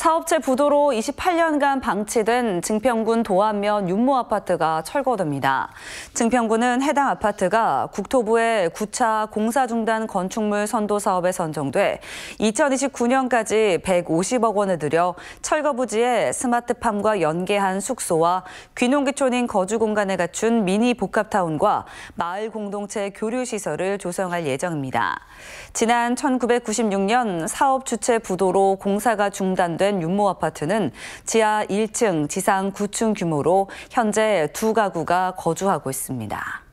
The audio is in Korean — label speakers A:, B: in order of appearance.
A: 사업체 부도로 28년간 방치된 증평군 도안면 윤모 아파트가 철거됩니다. 증평군은 해당 아파트가 국토부의 9차 공사 중단 건축물 선도 사업에 선정돼 2029년까지 150억 원을 들여 철거 부지에 스마트팜과 연계한 숙소와 귀농기촌인 거주 공간을 갖춘 미니 복합타운과 마을 공동체 교류 시설을 조성할 예정입니다. 지난 1996년 사업 주체 부도로 공사가 중단돼 조성된 윤모 아파트는 지하 1층, 지상 9층 규모로 현재 두 가구가 거주하고 있습니다.